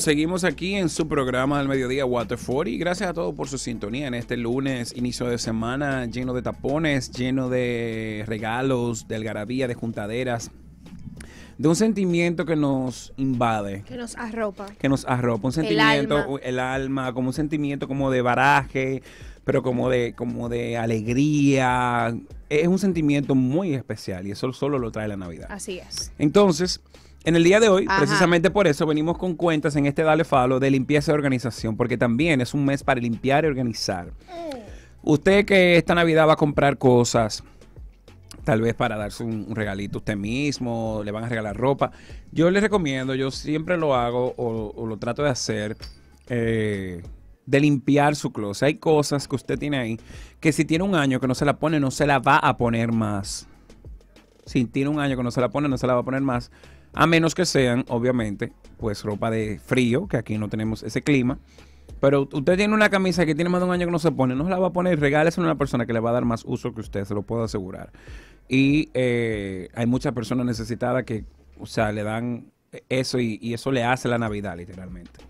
Seguimos aquí en su programa del mediodía Water y Gracias a todos por su sintonía en este lunes, inicio de semana, lleno de tapones, lleno de regalos, de algarabía, de juntaderas, de un sentimiento que nos invade. Que nos arropa. Que nos arropa. Un sentimiento, el alma, el alma como un sentimiento como de baraje, pero como de, como de alegría. Es un sentimiento muy especial y eso solo lo trae la Navidad. Así es. Entonces, en el día de hoy, precisamente por eso, venimos con cuentas en este Dale Falo de limpieza y organización, porque también es un mes para limpiar y organizar. Mm. Usted que esta Navidad va a comprar cosas, tal vez para darse un, regalito regalito usted mismo, le van a regalar ropa. Yo les recomiendo, yo siempre lo hago o, lo trato de hacer. Eh, de limpiar su closet. Hay cosas que usted tiene ahí que si tiene un año que no se la pone, no se la va a poner más. Si tiene un año que no se la pone, no se la va a poner más. A menos que sean, obviamente, pues ropa de frío, que aquí no tenemos ese clima. Pero usted tiene una camisa que tiene más de un año que no se pone, no se la va a poner, regálesela a una persona que le va a dar más uso que usted, se lo puedo asegurar. Y eh, hay muchas personas necesitadas que, o sea, le dan eh, eso y eso le hace la Navidad, literalmente.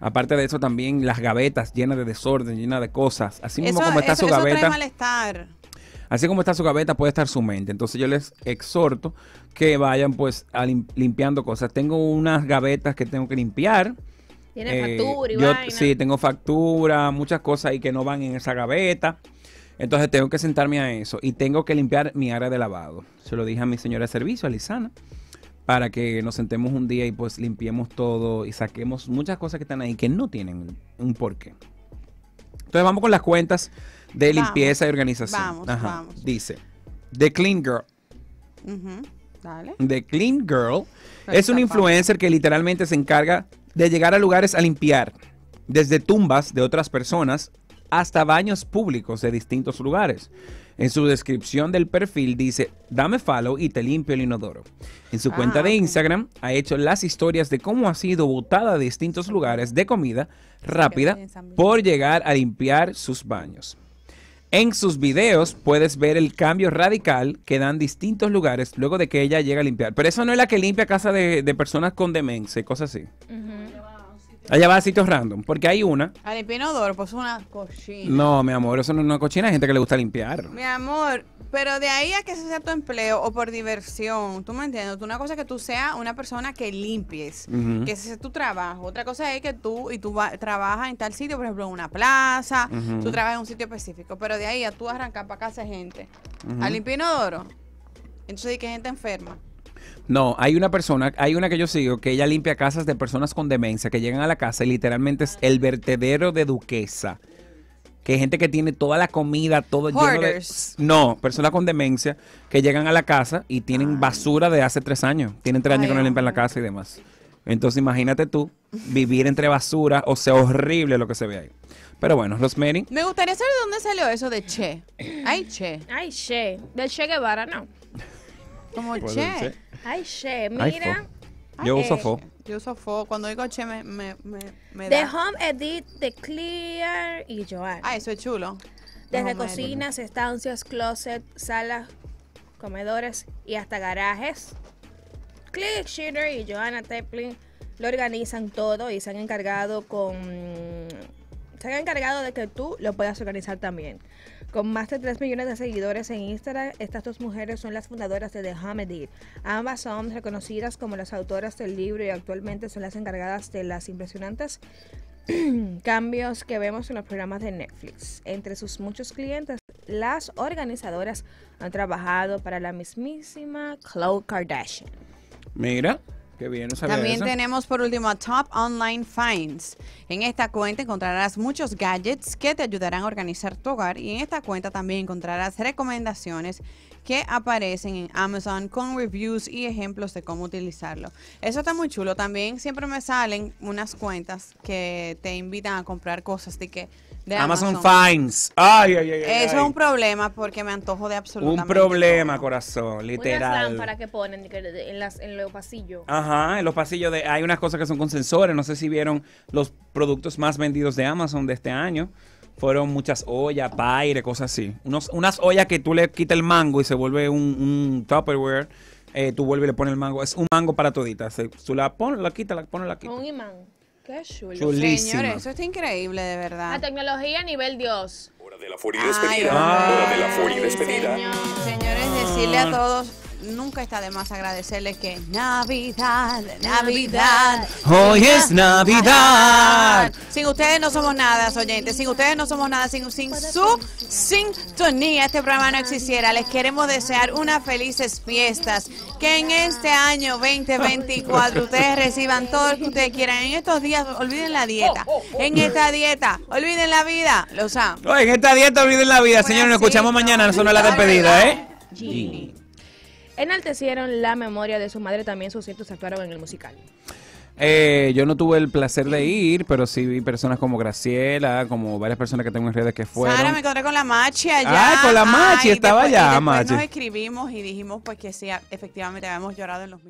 Aparte de eso, también las gavetas llenas de desorden, llenas de cosas. Así mismo como está su gaveta. Así como está su gaveta, puede estar su mente. Entonces yo les exhorto que vayan pues limpiando cosas. Tengo unas gavetas que tengo que limpiar. Tiene eh, factura y yo, Sí, tengo factura, muchas cosas ahí que no van en esa gaveta. Entonces tengo que sentarme a eso y tengo que limpiar mi área de lavado. Se lo dije a mi señora de servicio, a Lisana para que nos sentemos un día y pues limpiemos todo y saquemos muchas cosas que están ahí que no tienen un porqué. Entonces vamos con las cuentas de limpieza y organización. Vamos, vamos. Dice, The Clean Girl. Dale. The Clean Girl es un influencer que literalmente se encarga de llegar a lugares a limpiar, desde tumbas de otras personas hasta baños públicos de distintos lugares. En su descripción del perfil dice, dame follow y te limpio el inodoro. En su ah, cuenta de Instagram ha hecho las historias de cómo ha sido botada a distintos lugares de comida rápida por llegar a limpiar sus baños. En sus videos puedes ver el cambio radical que dan distintos lugares luego de que ella llega a limpiar. Pero eso no es la que limpia casa de, personas con demencia cosas así. Allá va a sitios random, porque hay una. Al inodoro, pues una cochina. No, mi amor, eso no es una cochina, hay gente que le gusta limpiar. Mi amor, pero de ahí a que ese sea tu empleo o por diversión, tú me entiendes. Una cosa es que tú seas una persona que limpies, que ese sea tu trabajo. Otra cosa es que tú y tú trabajas en tal sitio, por ejemplo, en una plaza, tú trabajas en un sitio específico. Pero de ahí a tú arrancar para casa gente, al al Entonces, ¿y que gente enferma? No, hay una persona, hay una que yo sigo, que ella limpia casas de personas con demencia que llegan a la casa y literalmente es el vertedero de duquesa. Que hay gente que tiene toda la comida, todo lleno No, personas con demencia que llegan a la casa y tienen ah. basura de hace tres años. Tienen tres años que no limpian la casa y demás. Entonces imagínate tú vivir entre basura, o sea, horrible lo que se ve ahí. Pero bueno, Rosemary. Me gustaría saber de dónde salió eso de Che. Ay, Che. Ay, Che. Del Che Guevara, no. Como Che. Ay, che, mira. yo uso eh, fo. Yo uso fo. Cuando digo che, me, me, me, me The Home Edit, de Clear y Joan. Ah, eso es chulo. Desde cocinas, estancias, closet, salas, comedores y hasta garajes. Click Shooter y Joanna Teplin lo organizan todo y se han encargado con. Se han encargado de que tú lo puedas organizar también. Con más de 3 millones de seguidores en Instagram, estas dos mujeres son las fundadoras de The Hamed Ambas son reconocidas como las autoras del libro y actualmente son las encargadas de las impresionantes cambios que vemos en los programas de Netflix. Entre sus muchos clientes, las organizadoras han trabajado para la mismísima Khloe Kardashian. Mira, también tenemos por último Top Online Finds. En esta cuenta encontrarás muchos gadgets que te ayudarán a organizar tu hogar y en esta cuenta también encontrarás recomendaciones que aparecen en Amazon con reviews y ejemplos de cómo utilizarlo. Eso está muy chulo. También siempre me salen unas cuentas que te invitan a comprar cosas de que Amazon, Finds. Eso es un problema porque me antojo de absolutamente. Un problema, corazón, literal. Unas lámparas que ponen en, en los pasillos. Ajá, en los pasillos de, hay unas cosas que son con sensores. No sé si vieron los productos más vendidos de Amazon de este año. Fueron muchas ollas, paire, cosas así. Unos, unas ollas que tú le quitas el mango y se vuelve un, un Tupperware. Eh, tú vuelves y le pones el mango. Es un mango para toditas tú la pones, la quitas, la pones, la quitas. Un imán. Qué chulo. Señores, eso está increíble, de verdad. La tecnología a nivel Dios. Hora de la furia despedida. Hora de la furia despedida. Señores, decirle a todos nunca está de más agradecerles que Navidad, Navidad. Hoy es Navidad. Sin ustedes no somos nada, oyentes. Sin ustedes no somos nada. Sin, su sintonía, este programa no existiera. Les queremos desear unas felices fiestas. Que en este año 2024 ustedes reciban todo lo que ustedes quieran. En estos días, olviden la dieta. En esta dieta, olviden la vida. Los En esta dieta, olviden la vida, señores. Nos escuchamos mañana. Son la despedida, ¿eh? enaltecieron la memoria de su madre. También sus cientos actuaron en el musical. Eh, yo no tuve el placer de ir, pero sí vi personas como Graciela, como varias personas que tengo en redes que fueron. Sara, me encontré con la Machi allá. Ah, con la Machi, estaba allá, Machi. Nos escribimos y dijimos pues que sí, efectivamente habíamos llorado en los mismos.